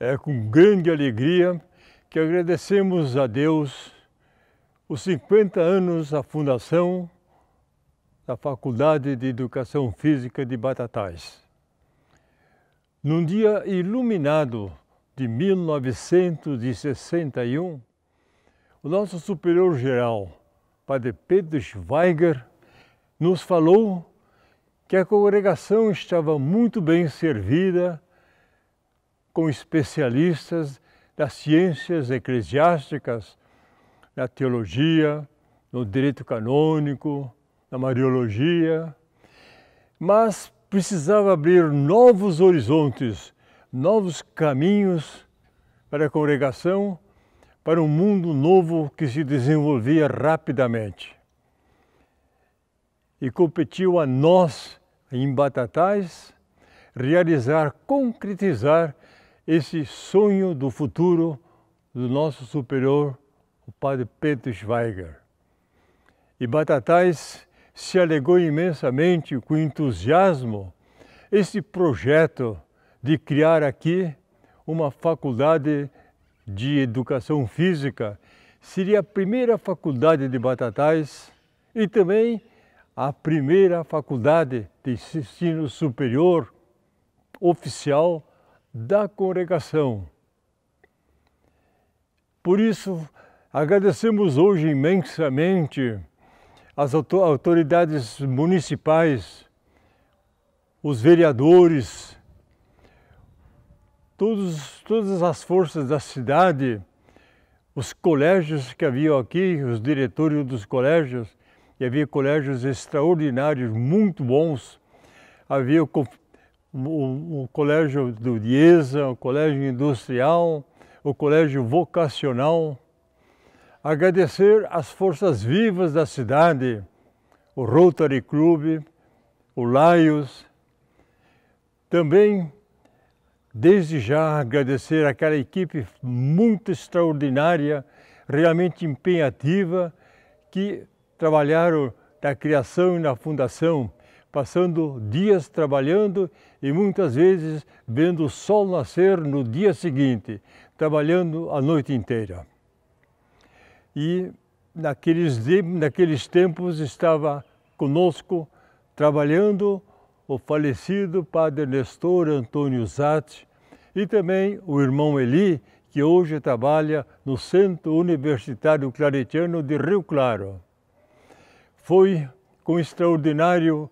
É com grande alegria que agradecemos a Deus os 50 anos da fundação da Faculdade de Educação Física de Batatais. Num dia iluminado de 1961, o nosso superior-geral, Padre Pedro Schweiger, nos falou que a congregação estava muito bem servida com especialistas das ciências eclesiásticas, na teologia, no direito canônico, na mariologia, mas precisava abrir novos horizontes, novos caminhos para a congregação, para um mundo novo que se desenvolvia rapidamente. E competiu a nós, em Batatais, realizar, concretizar esse sonho do futuro do nosso superior, o padre Pedro Schweiger. E Batatais se alegou imensamente com entusiasmo esse projeto de criar aqui uma faculdade de educação física. Seria a primeira faculdade de Batatais e também a primeira faculdade de ensino superior oficial da congregação. Por isso, agradecemos hoje imensamente as autoridades municipais, os vereadores, todos, todas as forças da cidade, os colégios que haviam aqui, os diretores dos colégios, e havia colégios extraordinários, muito bons. Havia o, o colégio do Diesa, o colégio industrial, o colégio vocacional. Agradecer às forças vivas da cidade, o Rotary Club, o Laios. Também, desde já, agradecer àquela equipe muito extraordinária, realmente empenhativa, que trabalharam na criação e na fundação passando dias trabalhando e muitas vezes vendo o sol nascer no dia seguinte, trabalhando a noite inteira. E naqueles, naqueles tempos estava conosco trabalhando o falecido padre Nestor Antônio Zatti e também o irmão Eli, que hoje trabalha no Centro Universitário Claretiano de Rio Claro. Foi com extraordinário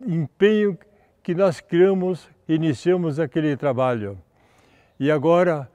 empenho que nós criamos, iniciamos aquele trabalho. E agora,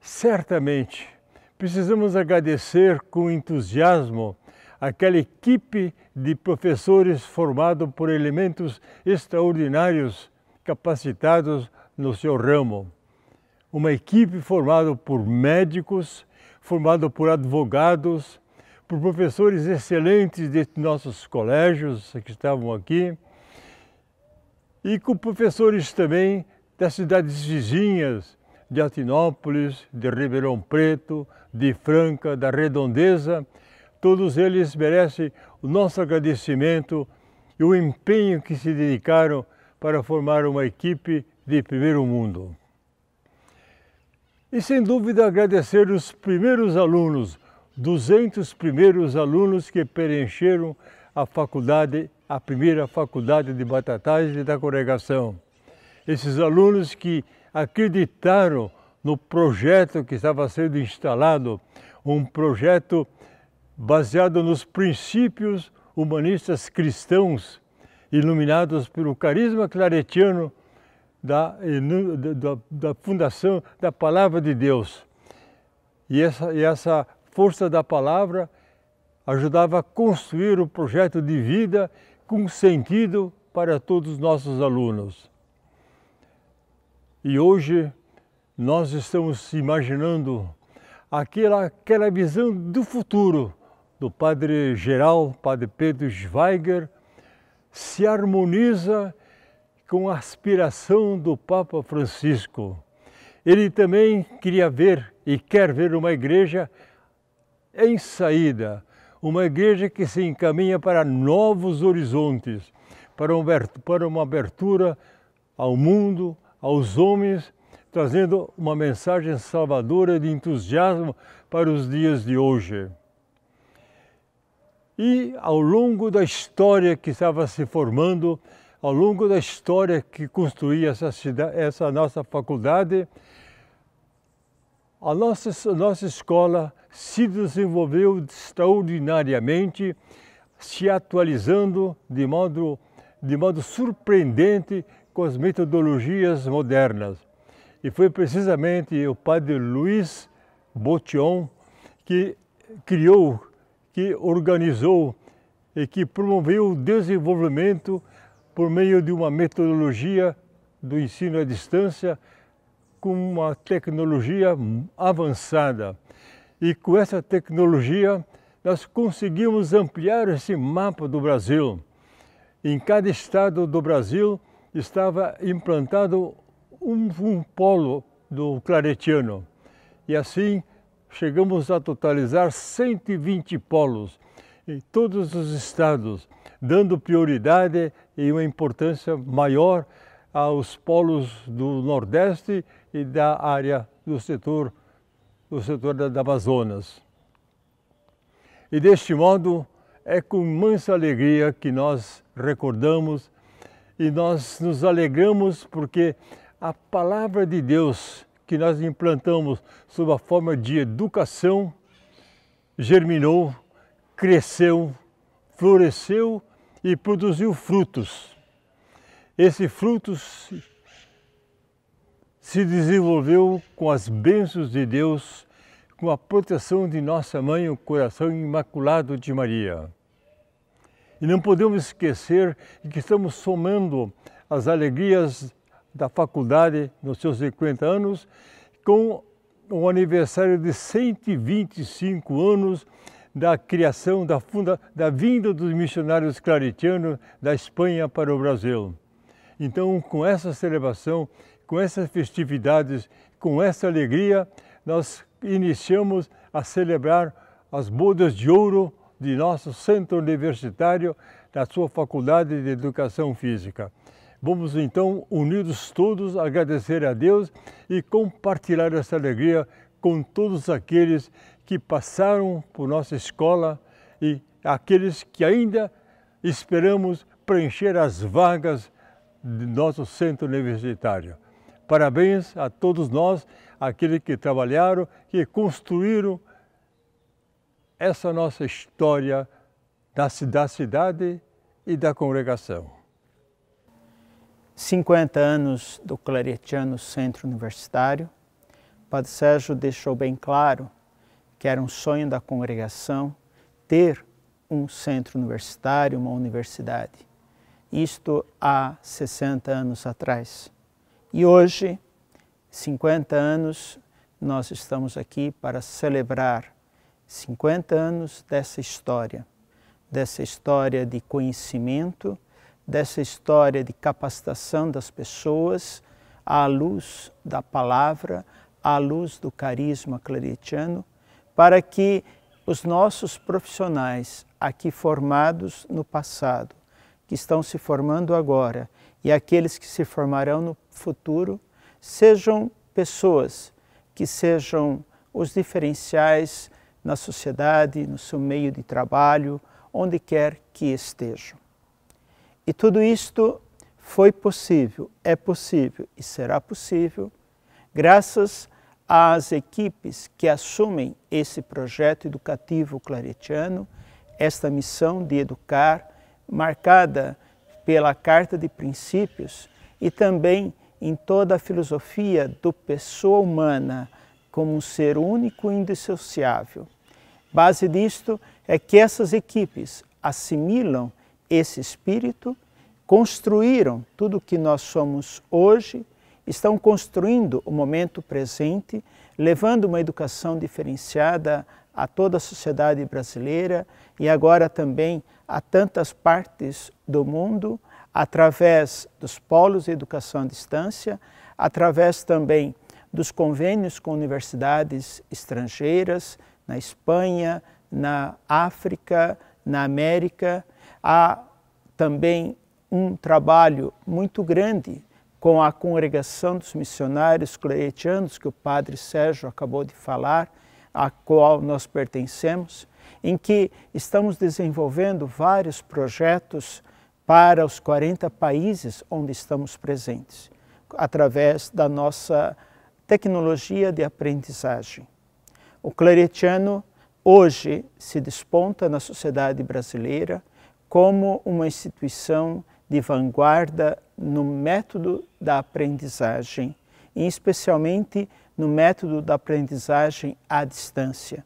certamente, precisamos agradecer com entusiasmo aquela equipe de professores formado por elementos extraordinários capacitados no seu ramo. Uma equipe formada por médicos, formada por advogados, por professores excelentes de nossos colégios que estavam aqui e com professores também das cidades vizinhas, de Atinópolis, de Ribeirão Preto, de Franca, da Redondeza. Todos eles merecem o nosso agradecimento e o empenho que se dedicaram para formar uma equipe de primeiro mundo. E sem dúvida agradecer os primeiros alunos, 200 primeiros alunos que preencheram a faculdade, a primeira faculdade de Batatais da congregação. Esses alunos que acreditaram no projeto que estava sendo instalado, um projeto baseado nos princípios humanistas cristãos, iluminados pelo carisma claretiano da, da, da fundação da Palavra de Deus. E essa, e essa força da palavra ajudava a construir o projeto de vida com sentido para todos os nossos alunos. E hoje nós estamos imaginando aquela, aquela visão do futuro do Padre Geral, Padre Pedro Schweiger, se harmoniza com a aspiração do Papa Francisco. Ele também queria ver e quer ver uma igreja em saída, uma igreja que se encaminha para novos horizontes, para uma abertura ao mundo, aos homens, trazendo uma mensagem salvadora de entusiasmo para os dias de hoje. E ao longo da história que estava se formando, ao longo da história que construía essa, cidade, essa nossa faculdade, a nossa, a nossa escola se desenvolveu extraordinariamente, se atualizando de modo, de modo surpreendente com as metodologias modernas. E foi precisamente o padre Luiz Botion que criou, que organizou e que promoveu o desenvolvimento por meio de uma metodologia do ensino à distância com uma tecnologia avançada. E com essa tecnologia, nós conseguimos ampliar esse mapa do Brasil. Em cada estado do Brasil estava implantado um, um polo do claretiano. E assim chegamos a totalizar 120 polos em todos os estados, dando prioridade e uma importância maior aos polos do Nordeste e da área do setor do setor da, Amazonas. E deste modo, é com mansa alegria que nós recordamos e nós nos alegramos porque a palavra de Deus que nós implantamos sob a forma de educação germinou, cresceu, floresceu e produziu frutos. Esses frutos se desenvolveu com as bênçãos de Deus, com a proteção de Nossa Mãe, o Coração Imaculado de Maria. E não podemos esquecer que estamos somando as alegrias da faculdade nos seus 50 anos com o aniversário de 125 anos da criação, da, funda, da vinda dos missionários claretianos da Espanha para o Brasil. Então, com essa celebração, com essas festividades, com essa alegria, nós iniciamos a celebrar as bodas de ouro de nosso centro universitário, da sua Faculdade de Educação Física. Vamos então, unidos todos, agradecer a Deus e compartilhar essa alegria com todos aqueles que passaram por nossa escola e aqueles que ainda esperamos preencher as vagas de nosso centro universitário. Parabéns a todos nós, aqueles que trabalharam, que construíram essa nossa história da, da cidade e da congregação. 50 anos do Claretiano Centro Universitário, Padre Sérgio deixou bem claro que era um sonho da congregação ter um centro universitário, uma universidade. Isto há 60 anos atrás. E hoje, 50 anos, nós estamos aqui para celebrar 50 anos dessa história, dessa história de conhecimento, dessa história de capacitação das pessoas à luz da palavra, à luz do carisma claretiano, para que os nossos profissionais aqui formados no passado, que estão se formando agora e aqueles que se formarão no futuro sejam pessoas que sejam os diferenciais na sociedade, no seu meio de trabalho, onde quer que estejam. E tudo isto foi possível, é possível e será possível graças às equipes que assumem esse projeto educativo claretiano, esta missão de educar, marcada pela Carta de Princípios e também em toda a filosofia do pessoa humana como um ser único e indissociável. Base disto é que essas equipes assimilam esse espírito, construíram tudo o que nós somos hoje, estão construindo o momento presente, levando uma educação diferenciada a toda a sociedade brasileira e agora também a tantas partes do mundo, através dos polos de educação à distância, através também dos convênios com universidades estrangeiras, na Espanha, na África, na América. Há também um trabalho muito grande com a congregação dos missionários claretianos, que o padre Sérgio acabou de falar, a qual nós pertencemos, em que estamos desenvolvendo vários projetos para os 40 países onde estamos presentes, através da nossa tecnologia de aprendizagem. O claretiano hoje se desponta na sociedade brasileira como uma instituição de vanguarda no método da aprendizagem, e especialmente no método da aprendizagem à distância.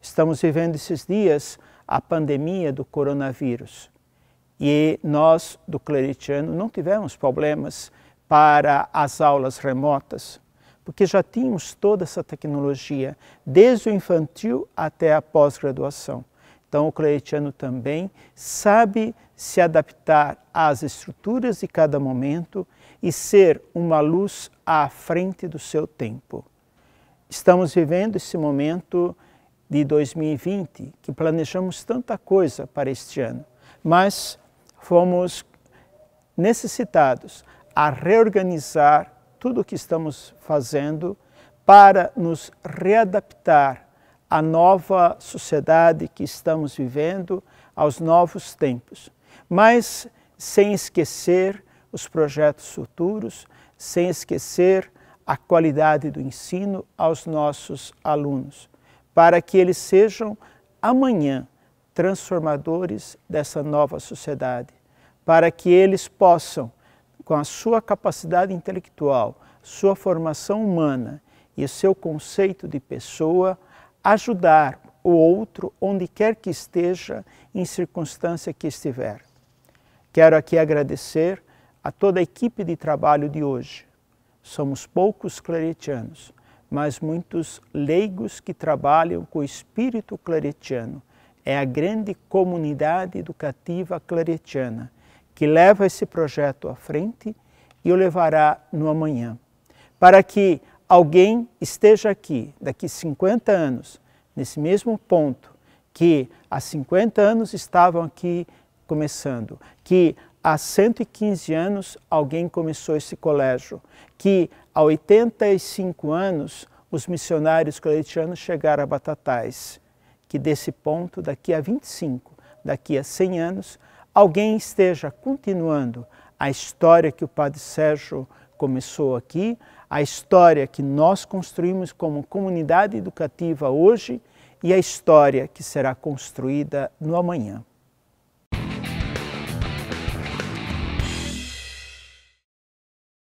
Estamos vivendo esses dias a pandemia do coronavírus e nós do Claretiano não tivemos problemas para as aulas remotas, porque já tínhamos toda essa tecnologia, desde o infantil até a pós-graduação. Então o Claretiano também sabe se adaptar às estruturas de cada momento e ser uma luz à frente do seu tempo. Estamos vivendo esse momento de 2020 que planejamos tanta coisa para este ano, mas fomos necessitados a reorganizar tudo o que estamos fazendo para nos readaptar à nova sociedade que estamos vivendo, aos novos tempos mas sem esquecer os projetos futuros, sem esquecer a qualidade do ensino aos nossos alunos, para que eles sejam amanhã transformadores dessa nova sociedade, para que eles possam, com a sua capacidade intelectual, sua formação humana e o seu conceito de pessoa, ajudar o outro, onde quer que esteja, em circunstância que estiver. Quero aqui agradecer a toda a equipe de trabalho de hoje. Somos poucos claretianos, mas muitos leigos que trabalham com o espírito claretiano. É a grande comunidade educativa claretiana que leva esse projeto à frente e o levará no amanhã. Para que alguém esteja aqui daqui 50 anos nesse mesmo ponto, que há 50 anos estavam aqui começando, que há 115 anos alguém começou esse colégio, que há 85 anos os missionários coletianos chegaram a Batatais, que desse ponto, daqui a 25, daqui a 100 anos, alguém esteja continuando a história que o Padre Sérgio começou aqui, a história que nós construímos como comunidade educativa hoje e a história que será construída no amanhã.